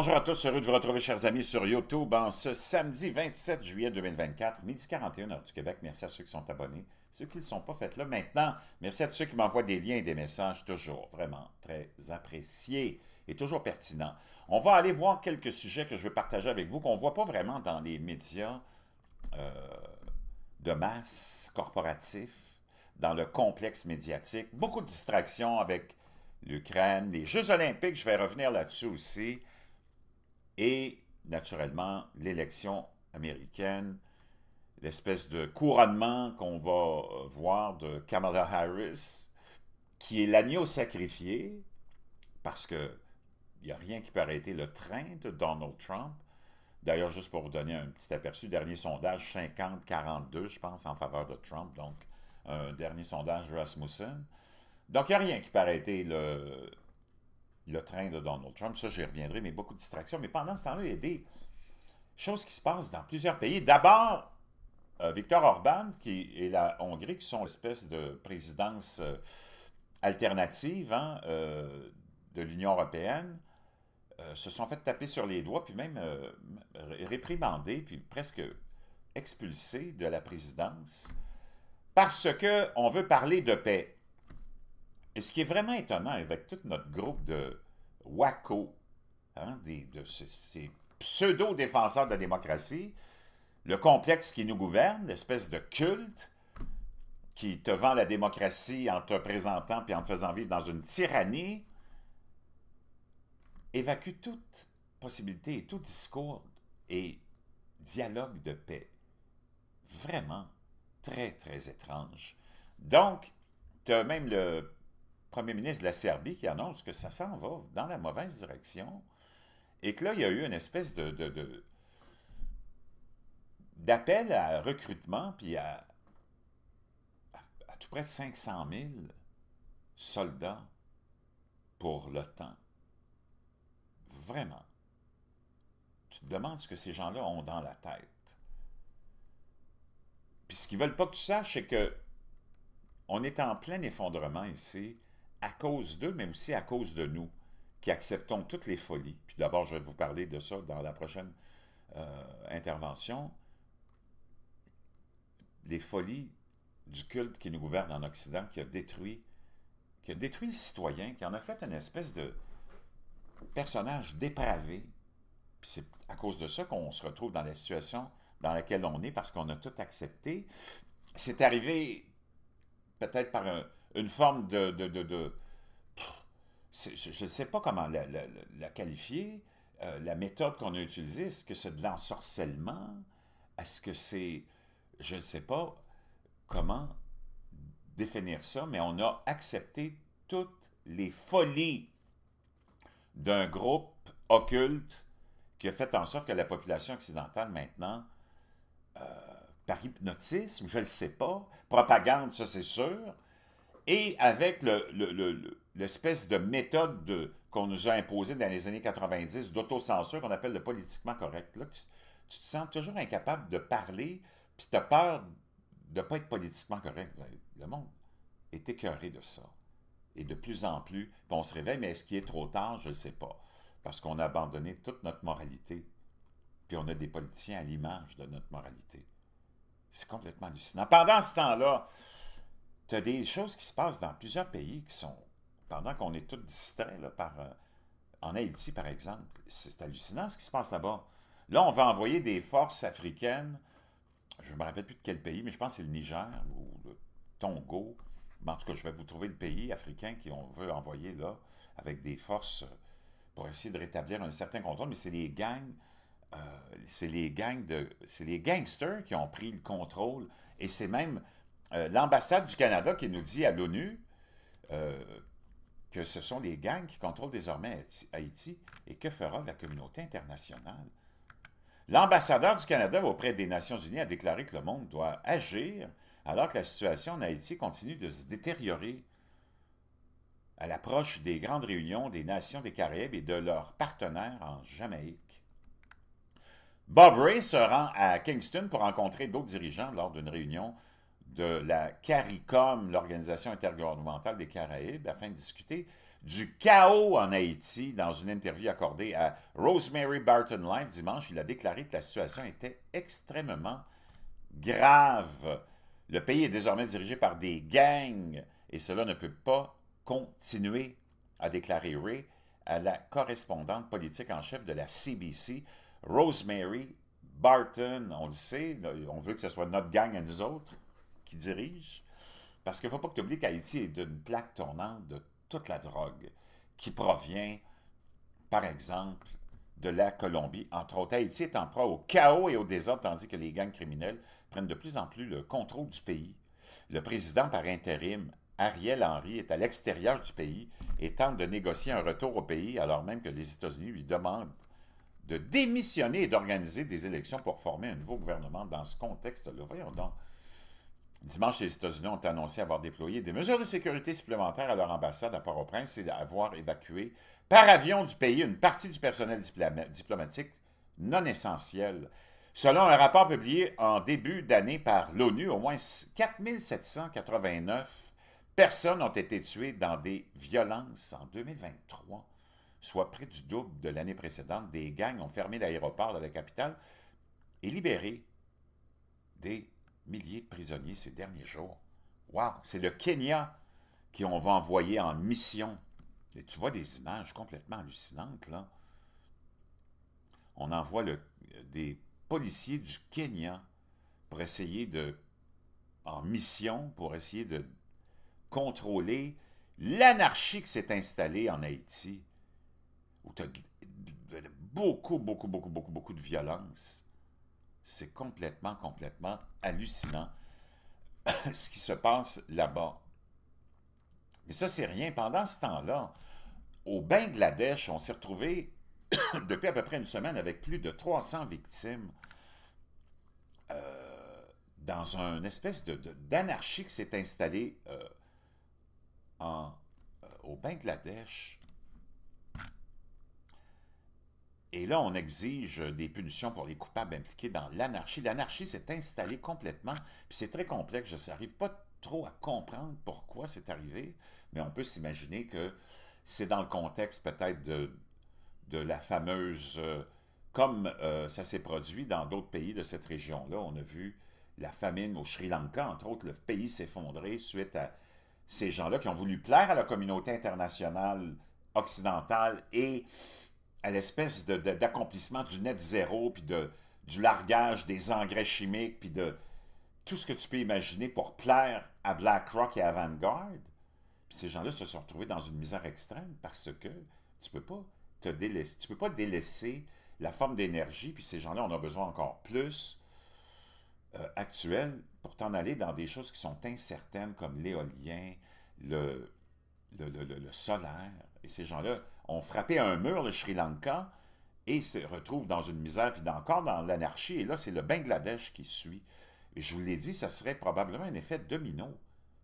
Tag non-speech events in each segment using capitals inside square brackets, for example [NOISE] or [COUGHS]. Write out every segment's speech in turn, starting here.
bonjour à tous, heureux de vous retrouver, chers amis, sur YouTube en ce samedi 27 juillet 2024, midi 41 heure du Québec. Merci à ceux qui sont abonnés, ceux qui ne sont pas faits là maintenant. Merci à tous ceux qui m'envoient des liens et des messages, toujours vraiment très appréciés et toujours pertinents. On va aller voir quelques sujets que je veux partager avec vous qu'on ne voit pas vraiment dans les médias euh, de masse corporatifs, dans le complexe médiatique. Beaucoup de distractions avec l'Ukraine, les Jeux olympiques, je vais revenir là-dessus aussi et naturellement l'élection américaine, l'espèce de couronnement qu'on va euh, voir de Kamala Harris, qui est l'agneau sacrifié, parce que il n'y a rien qui peut arrêter le train de Donald Trump. D'ailleurs, juste pour vous donner un petit aperçu, dernier sondage 50-42, je pense, en faveur de Trump, donc un dernier sondage Rasmussen. Donc, il n'y a rien qui peut arrêter le, le train de Donald Trump. Ça, j'y reviendrai, mais beaucoup de distractions. Mais pendant ce temps-là, il y a des choses qui se passent dans plusieurs pays. D'abord, euh, Victor Orban qui, et la Hongrie, qui sont l'espèce de présidence euh, alternative hein, euh, de l'Union européenne, se sont fait taper sur les doigts, puis même réprimandés, puis presque expulsés de la présidence, parce qu'on veut parler de paix. Et ce qui est vraiment étonnant avec tout notre groupe de WACO, hein, des, de ces, pseudo-défenseurs de la démocratie, le complexe qui nous gouverne, l'espèce de culte qui te vend la démocratie en te présentant puis en te faisant vivre dans une tyrannie, évacue toute possibilité et tout discours et dialogue de paix. Vraiment très, très étrange. Donc, tu as même le premier ministre de la Serbie qui annonce que ça s'en va dans la mauvaise direction et que là, il y a eu une espèce de, d'appel à recrutement, puis à, à, tout près de 500 000 soldats pour l'OTAN. Vraiment. Tu te demandes ce que ces gens-là ont dans la tête. Puis ce qu'ils veulent pas que tu saches, c'est que on est en plein effondrement ici à cause d'eux, mais aussi à cause de nous, qui acceptons toutes les folies. Puis d'abord, je vais vous parler de ça dans la prochaine euh, intervention. Les folies du culte qui nous gouverne en Occident, qui a détruit, qui a détruit le citoyen, qui en a fait une espèce de personnage dépravé. Puis c'est à cause de ça qu'on se retrouve dans la situation dans laquelle on est, parce qu'on a tout accepté. C'est arrivé peut-être par un, une forme de... de, je ne sais pas comment la, qualifier, euh, la méthode qu'on a utilisée, est-ce que c'est de l'ensorcellement? Est-ce que c'est... Je ne sais pas comment définir ça, mais on a accepté toutes les folies d'un groupe occulte qui a fait en sorte que la population occidentale maintenant, euh, par hypnotisme, je ne sais pas, propagande, ça c'est sûr, et avec l'espèce de méthode qu'on nous a imposée dans les années 90 d'autocensure qu'on appelle le politiquement correct, là, tu, te sens toujours incapable de parler, puis tu as peur de ne pas être politiquement correct. Ben, le monde est écœuré de ça. Et de plus en plus, on se réveille, mais est-ce qu'il est trop tard? Je ne sais pas. Parce qu'on a abandonné toute notre moralité. Puis on a des politiciens à l'image de notre moralité. C'est complètement hallucinant. Pendant ce temps-là, tu as des choses qui se passent dans plusieurs pays qui sont, pendant qu'on est tous distraits, là, par, euh, en Haïti par exemple, c'est hallucinant ce qui se passe là-bas. Là, on va envoyer des forces africaines, je ne me rappelle plus de quel pays, mais je pense que c'est le Niger ou le Tongo. en tout cas, je vais vous trouver le pays africain qu'on veut envoyer là, avec des forces euh, pour essayer de rétablir un certain contrôle, mais c'est les gangs. Euh, c'est les gangs de. C'est les gangsters qui ont pris le contrôle. Et c'est même euh, l'ambassade du Canada qui nous dit à l'ONU euh, que ce sont les gangs qui contrôlent désormais Haïti et que fera la communauté internationale? L'ambassadeur du Canada auprès des Nations Unies a déclaré que le monde doit agir alors que la situation en Haïti continue de se détériorer à l'approche des grandes réunions des nations des Caraïbes et de leurs partenaires en Jamaïque. Bob Ray se rend à Kingston pour rencontrer d'autres dirigeants lors d'une réunion de la CARICOM, l'Organisation intergouvernementale des Caraïbes, afin de discuter du chaos en Haïti. Dans une interview accordée à Rosemary Barton Live dimanche, il a déclaré que la situation était extrêmement grave. Le pays est désormais dirigé par des gangs et cela ne peut pas continuer, a déclaré Ray à la correspondante politique en chef de la CBC, Rosemary Barton. On le sait, on veut que ce soit notre gang à nous autres qui dirige. Parce qu'il ne faut pas que tu oublies qu'Haïti est d'une plaque tournante de toute la drogue qui provient, par exemple, de la Colombie. Entre autres, Haïti est en proie au chaos et au désordre, tandis que les gangs criminels prennent de plus en plus le contrôle du pays. Le président par intérim, Ariel Henry, est à l'extérieur du pays et tente de négocier un retour au pays, alors même que les États-Unis lui demandent de démissionner et d'organiser des élections pour former un nouveau gouvernement dans ce contexte-là. Voyons donc. Dimanche, les États-Unis ont annoncé avoir déployé des mesures de sécurité supplémentaires à leur ambassade à Port-au-Prince et avoir évacué par avion du pays une partie du personnel diplomatique non essentiel. Selon un rapport publié en début d'année par l'ONU, au moins 4 789 personnes ont été tuées dans des violences en 2023, soit près du double de l'année précédente. Des gangs ont fermé l'aéroport de la capitale et libéré des milliers de prisonniers ces derniers jours. Waouh, C'est le Kenya qui on va envoyer en mission. Et tu vois des images complètement hallucinantes, là. On envoie des policiers du Kenya pour essayer de... en mission, pour essayer de contrôler l'anarchie qui s'est installée en Haïti, où tu as beaucoup, beaucoup, beaucoup, beaucoup, beaucoup de violence. C'est complètement, complètement hallucinant [COUGHS] ce qui se passe là-bas. Mais ça, c'est rien. Pendant ce temps-là, au Bangladesh, on s'est retrouvé [COUGHS] depuis à peu près une semaine avec plus de 300 victimes euh, dans une espèce d'anarchie qui s'est installée euh, euh, au Bangladesh. Et là, on exige des punitions pour les coupables impliqués dans l'anarchie. L'anarchie s'est installée complètement, puis c'est très complexe, je n'arrive pas trop à comprendre pourquoi c'est arrivé, mais on peut s'imaginer que c'est dans le contexte peut-être de, de la fameuse... Euh, comme euh, ça s'est produit dans d'autres pays de cette région-là, on a vu la famine au Sri Lanka, entre autres, le pays s'effondrer suite à ces gens-là qui ont voulu plaire à la communauté internationale occidentale et à l'espèce d'accomplissement de, du net zéro, puis de, du largage des engrais chimiques, puis de tout ce que tu peux imaginer pour plaire à BlackRock et à Vanguard. ces gens-là se sont retrouvés dans une misère extrême parce que tu peux pas te délaisser, tu peux pas délaisser la forme d'énergie, puis ces gens-là, en ont besoin encore plus euh, actuel pour t'en aller dans des choses qui sont incertaines comme l'éolien, le, le, le solaire, et ces gens-là ont frappé un mur, le Sri Lanka, et se retrouve dans une misère, puis encore dans l'anarchie. Et là, c'est le Bangladesh qui suit. Et je vous l'ai dit, ça serait probablement un effet domino.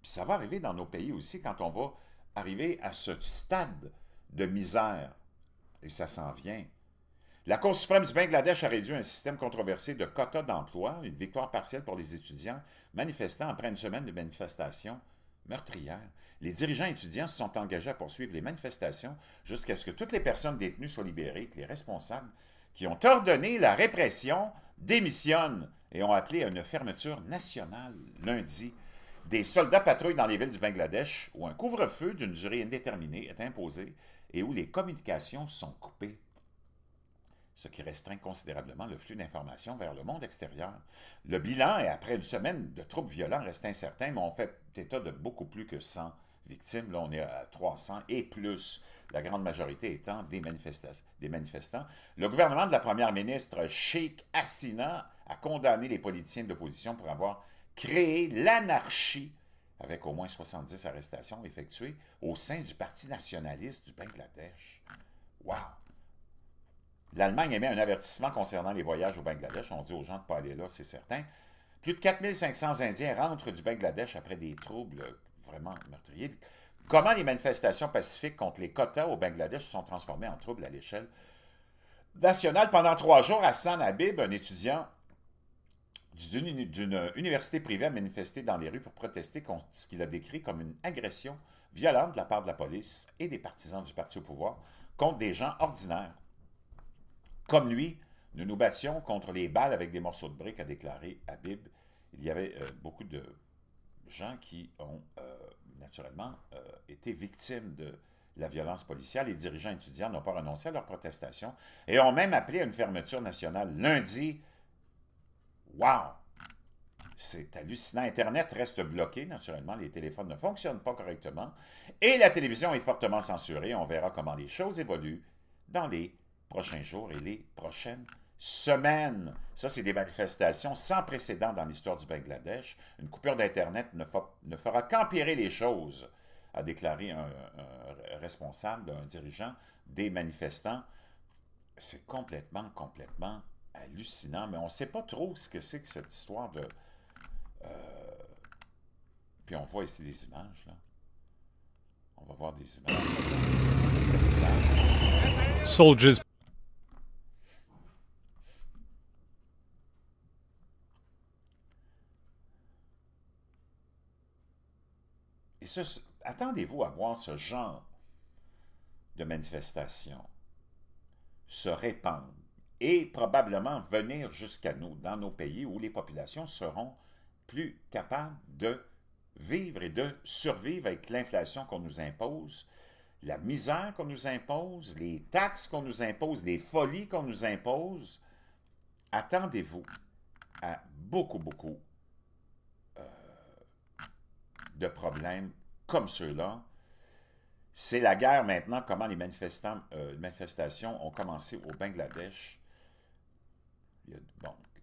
Puis ça va arriver dans nos pays aussi quand on va arriver à ce stade de misère. Et ça s'en vient. La Cour suprême du Bangladesh a réduit un système controversé de quotas d'emploi, une victoire partielle pour les étudiants manifestant après une semaine de manifestation. Meurtrières, les dirigeants étudiants se sont engagés à poursuivre les manifestations jusqu'à ce que toutes les personnes détenues soient libérées, que les responsables qui ont ordonné la répression démissionnent et ont appelé à une fermeture nationale lundi. Des soldats patrouillent dans les villes du Bangladesh où un couvre-feu d'une durée indéterminée est imposé et où les communications sont coupées ce qui restreint considérablement le flux d'informations vers le monde extérieur. Le bilan, est, après une semaine de troubles violents, reste incertain, mais on fait état de beaucoup plus que 100 victimes. Là, on est à 300 et plus, la grande majorité étant des, manifestants. Le gouvernement de la première ministre, Sheikh Hasina a condamné les politiciens d'opposition pour avoir créé l'anarchie avec au moins 70 arrestations effectuées au sein du Parti nationaliste du Bangladesh. Wow! L'Allemagne émet un avertissement concernant les voyages au Bangladesh. On dit aux gens de ne pas aller là, c'est certain. Plus de 4500 Indiens rentrent du Bangladesh après des troubles vraiment meurtriers. Comment les manifestations pacifiques contre les quotas au Bangladesh se sont transformées en troubles à l'échelle nationale? Pendant trois jours, Hassan Habib, un étudiant d'une université privée, a manifesté dans les rues pour protester contre ce qu'il a décrit comme une agression violente de la part de la police et des partisans du parti au pouvoir contre des gens ordinaires comme lui, nous nous battions contre les balles avec des morceaux de briques, a déclaré Habib. Il y avait euh, beaucoup de gens qui ont euh, naturellement euh, été victimes de la violence policière. Les dirigeants étudiants n'ont pas renoncé à leur protestation et ont même appelé à une fermeture nationale lundi. Wow! C'est hallucinant. Internet reste bloqué, naturellement. Les téléphones ne fonctionnent pas correctement. Et la télévision est fortement censurée. On verra comment les choses évoluent dans les prochains jours et les prochaines semaines. Ça, c'est des manifestations sans précédent dans l'histoire du Bangladesh. Une coupure d'Internet ne, ne, fera qu'empirer les choses, a déclaré un, responsable, un dirigeant des manifestants. C'est complètement, complètement hallucinant, mais on ne sait pas trop ce que c'est que cette histoire de... Euh, puis on voit ici des images, là. On va voir des images. Soldiers Et attendez-vous à voir ce genre de manifestations se répandre et probablement venir jusqu'à nous dans nos pays où les populations seront plus capables de vivre et de survivre avec l'inflation qu'on nous impose, la misère qu'on nous impose, les taxes qu'on nous impose, les folies qu'on nous impose. Attendez-vous à beaucoup, beaucoup de problèmes comme ceux-là. C'est la guerre maintenant, comment les euh, manifestations ont commencé au Bangladesh.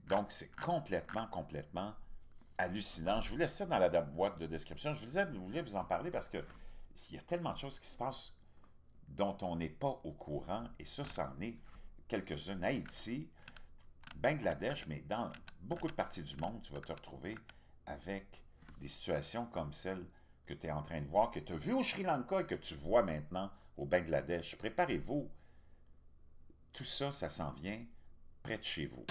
donc, c'est complètement, complètement hallucinant. Je vous laisse ça dans la boîte de description. Je vous voulais vous en parler parce que il y a tellement de choses qui se passent dont on n'est pas au courant, et ça, c'en est quelques-unes. Haïti, Bangladesh, mais dans beaucoup de parties du monde, tu vas te retrouver avec des situations comme celle que tu es en train de voir, que tu as vue au Sri Lanka et que tu vois maintenant au Bangladesh. Préparez-vous. Tout ça, ça s'en vient près de chez vous.